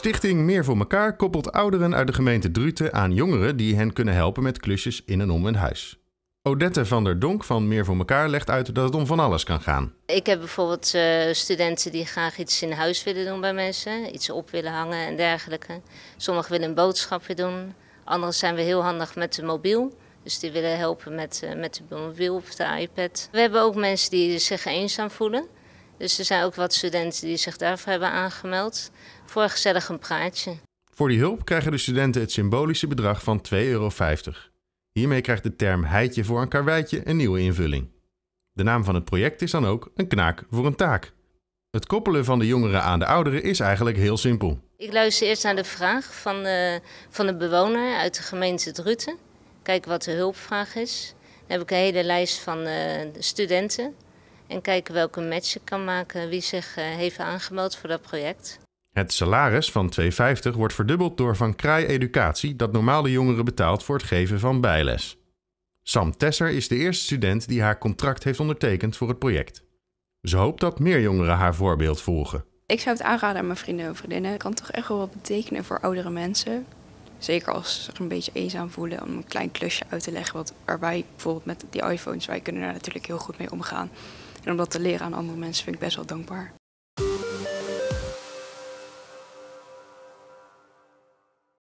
Stichting Meer voor Mekaar koppelt ouderen uit de gemeente Druten aan jongeren die hen kunnen helpen met klusjes in en om hun huis. Odette van der Donk van Meer voor Mekaar legt uit dat het om van alles kan gaan. Ik heb bijvoorbeeld eh, studenten die graag iets in huis willen doen bij mensen, iets op willen hangen en dergelijke. Sommigen willen een boodschapje doen, anderen zijn we heel handig met de mobiel. Dus die willen helpen met, eh, met de mobiel of de iPad. We hebben ook mensen die zich eenzaam voelen. Dus er zijn ook wat studenten die zich daarvoor hebben aangemeld. Voor een gezellig een praatje. Voor die hulp krijgen de studenten het symbolische bedrag van 2,50 euro. Hiermee krijgt de term heitje voor een karweitje een nieuwe invulling. De naam van het project is dan ook een knaak voor een taak. Het koppelen van de jongeren aan de ouderen is eigenlijk heel simpel. Ik luister eerst naar de vraag van de, eh, van de bewoner uit de gemeente Druten. Kijk wat de hulpvraag is. Dan heb ik een hele lijst van eh, studenten en kijken welke match ik kan maken, wie zich eh, heeft aangemeld voor dat project. Het salaris van 2,50 wordt verdubbeld door Van Kraai Educatie, dat normale jongeren betaalt voor het geven van bijles. Sam Tesser is de eerste student die haar contract heeft ondertekend voor het project. Ze hoopt dat meer jongeren haar voorbeeld volgen. Ik zou het aanraden aan mijn vrienden en vriendinnen. Het kan toch echt wel wat betekenen voor oudere mensen. Zeker als ze zich een beetje eenzaam voelen, om een klein klusje uit te leggen. Wat, waar wij bijvoorbeeld met die iPhones, wij kunnen daar natuurlijk heel goed mee omgaan. En om dat te leren aan andere mensen vind ik best wel dankbaar.